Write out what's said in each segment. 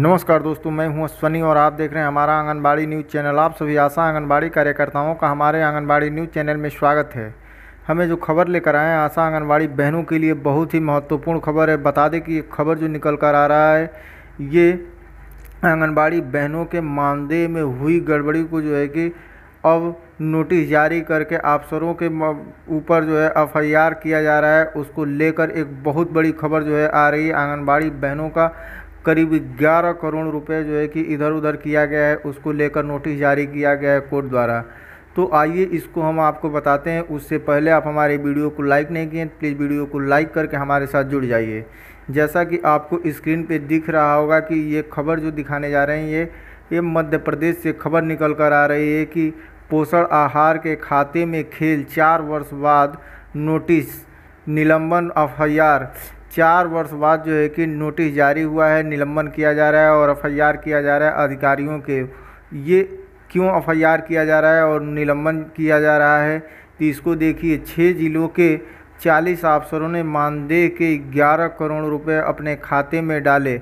नमस्कार दोस्तों मैं हूं अश्वनी और आप देख रहे हैं हमारा आंगनबाड़ी न्यूज़ चैनल आप सभी आशा आंगनबाड़ी कार्यकर्ताओं का हमारे आंगनबाड़ी न्यूज़ चैनल में स्वागत है हमें जो खबर लेकर आए हैं आशा आंगनबाड़ी बहनों के लिए बहुत ही महत्वपूर्ण खबर है बता दें कि ये खबर जो निकल कर आ रहा है ये आंगनबाड़ी बहनों के मानदेय में हुई गड़बड़ी को जो है कि अब नोटिस जारी करके अफसरों के ऊपर जो है एफ किया जा रहा है उसको लेकर एक बहुत बड़ी खबर जो है आ रही है आंगनबाड़ी बहनों का करीब ग्यारह करोड़ रुपए जो है कि इधर उधर किया गया है उसको लेकर नोटिस जारी किया गया है कोर्ट द्वारा तो आइए इसको हम आपको बताते हैं उससे पहले आप हमारे वीडियो को लाइक नहीं किए प्लीज़ वीडियो को लाइक करके हमारे साथ जुड़ जाइए जैसा कि आपको स्क्रीन पे दिख रहा होगा कि ये खबर जो दिखाने जा रहे हैं ये ये मध्य प्रदेश से खबर निकल कर आ रही है कि पोषण आहार के खाते में खेल चार वर्ष बाद नोटिस निलंबन एफ चार वर्ष बाद जो है कि नोटिस जारी हुआ है निलंबन किया जा रहा है और एफ किया जा रहा है अधिकारियों के ये क्यों एफ किया जा रहा है और निलंबन किया जा रहा है तो इसको देखिए छः जिलों के चालीस अफसरों ने मानदेय के ग्यारह करोड़ रुपए अपने खाते में डाले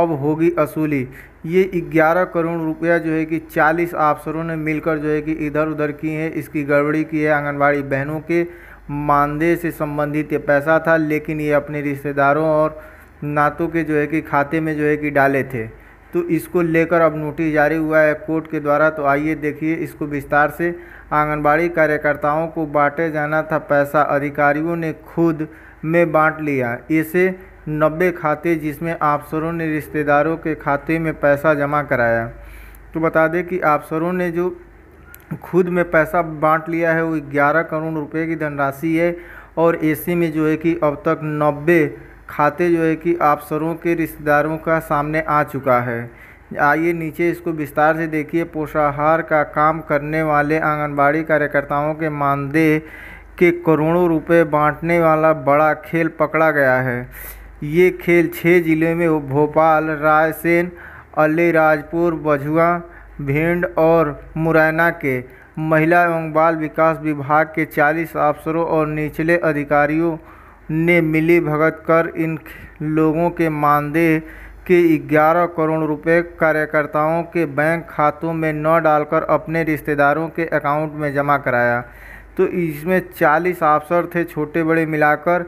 अब होगी असूली ये ग्यारह करोड़ रुपया जो है कि चालीस अफसरों ने मिलकर जो है कि इधर उधर की है इसकी गड़बड़ी की है आंगनबाड़ी बहनों के मानदेय से संबंधित ये पैसा था लेकिन ये अपने रिश्तेदारों और नातों के जो है कि खाते में जो है कि डाले थे तो इसको लेकर अब नोटिस जारी हुआ है कोर्ट के द्वारा तो आइए देखिए इसको विस्तार से आंगनबाड़ी कार्यकर्ताओं को बांटे जाना था पैसा अधिकारियों ने खुद में बांट लिया इसे नब्बे खाते जिसमें अफसरों ने रिश्तेदारों के खाते में पैसा जमा कराया तो बता दें कि अफसरों ने जो खुद में पैसा बाँट लिया है वो ग्यारह करोड़ रुपये की धनराशि है और ऐसे में जो है कि अब तक नब्बे खाते जो है कि अफसरों के रिश्तेदारों का सामने आ चुका है आइए नीचे इसको विस्तार से देखिए पोषाहार का काम करने वाले आंगनबाड़ी कार्यकर्ताओं के मानदेय के करोड़ों रुपए बांटने वाला बड़ा खेल पकड़ा गया है ये खेल छः जिले में भोपाल रायसेन अलीराजपुर बझुआ भिंड और मुरैना के महिला एवं बाल विकास विभाग के चालीस अफसरों और निचले अधिकारियों ने मिली भगत कर इन लोगों के मानदेय के ग्यारह करोड़ रुपए कार्यकर्ताओं के बैंक खातों में न डालकर अपने रिश्तेदारों के अकाउंट में जमा कराया तो इसमें चालीस अफसर थे छोटे बड़े मिलाकर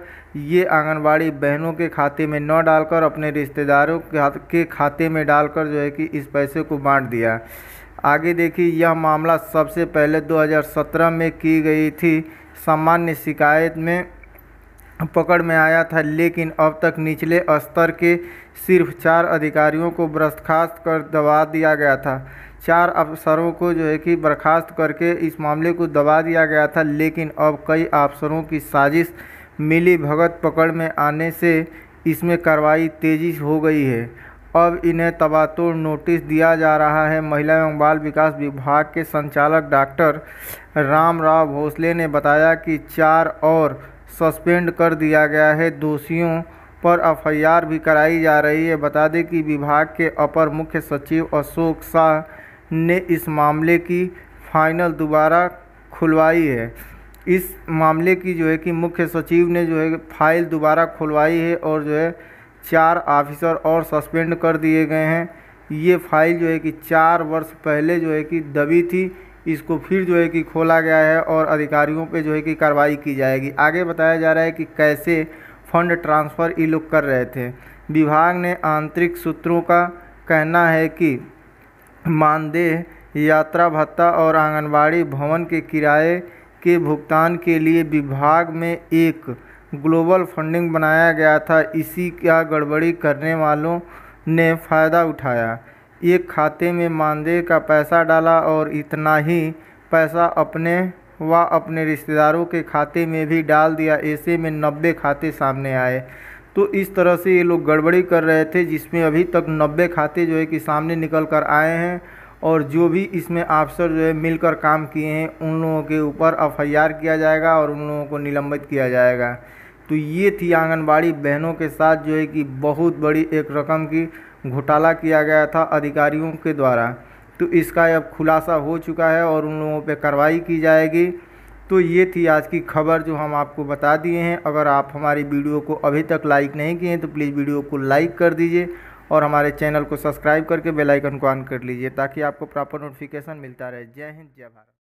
ये आंगनबाड़ी बहनों के खाते में न डालकर अपने रिश्तेदारों के खाते में डालकर जो है कि इस पैसे को बांट दिया आगे देखिए यह मामला सबसे पहले 2017 में की गई थी सामान्य शिकायत में पकड़ में आया था लेकिन अब तक निचले स्तर के सिर्फ चार अधिकारियों को बर्खास्त कर दबा दिया गया था चार अफसरों को जो है कि बर्खास्त करके इस मामले को दबा दिया गया था लेकिन अब कई अफसरों की साजिश मिली भगत पकड़ में आने से इसमें कार्रवाई तेजी हो गई है अब इन्हें तबातोड़ नोटिस दिया जा रहा है महिला एवं बाल विकास विभाग के संचालक डॉक्टर राम राव भोसले ने बताया कि चार और सस्पेंड कर दिया गया है दोषियों पर एफ भी कराई जा रही है बता दें कि विभाग के अपर मुख्य सचिव अशोक शाह ने इस मामले की फाइनल दोबारा खुलवाई है इस मामले की जो है कि मुख्य सचिव ने जो है फाइल दोबारा खुलवाई है और जो है चार ऑफिसर और सस्पेंड कर दिए गए हैं ये फाइल जो है कि चार वर्ष पहले जो है कि दबी थी इसको फिर जो है कि खोला गया है और अधिकारियों पे जो है कि कार्रवाई की जाएगी आगे बताया जा रहा है कि कैसे फंड ट्रांसफ़र ये लोग कर रहे थे विभाग ने आंतरिक सूत्रों का कहना है कि मानदेय यात्रा भत्ता और आंगनबाड़ी भवन के किराए के भुगतान के लिए विभाग में एक ग्लोबल फंडिंग बनाया गया था इसी का गड़बड़ी करने वालों ने फ़ायदा उठाया एक खाते में मानदेय का पैसा डाला और इतना ही पैसा अपने व अपने रिश्तेदारों के खाते में भी डाल दिया ऐसे में नब्बे खाते सामने आए तो इस तरह से ये लोग गड़बड़ी कर रहे थे जिसमें अभी तक नब्बे खाते जो है कि सामने निकल कर आए हैं और जो भी इसमें अफसर जो है मिलकर काम किए हैं उन लोगों के ऊपर एफ किया जाएगा और उन लोगों को निलंबित किया जाएगा तो ये थी आंगनबाड़ी बहनों के साथ जो है कि बहुत बड़ी एक रकम की घोटाला किया गया था अधिकारियों के द्वारा तो इसका अब खुलासा हो चुका है और उन लोगों पर कार्रवाई की जाएगी तो ये थी आज की खबर जो हम आपको बता दिए हैं अगर आप हमारी वीडियो को अभी तक लाइक नहीं किए हैं तो प्लीज़ वीडियो को लाइक कर दीजिए और हमारे चैनल को सब्सक्राइब करके बेल आइकन को ऑन कर लीजिए ताकि आपको प्रॉपर नोटिफिकेशन मिलता रहे जय हिंद जय भारत